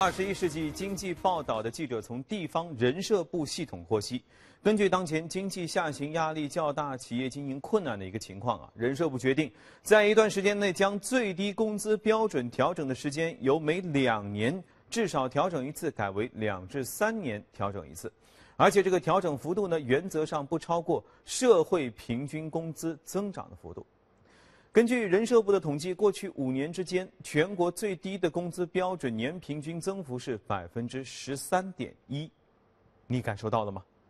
二十一世纪经济报道的记者从地方人社部系统获悉，根据当前经济下行压力较大、企业经营困难的一个情况啊，人社部决定，在一段时间内将最低工资标准调整的时间由每两年至少调整一次，改为两至三年调整一次，而且这个调整幅度呢，原则上不超过社会平均工资增长的幅度。根据人社部的统计，过去五年之间，全国最低的工资标准年平均增幅是百分之十三点一，你感受到了吗？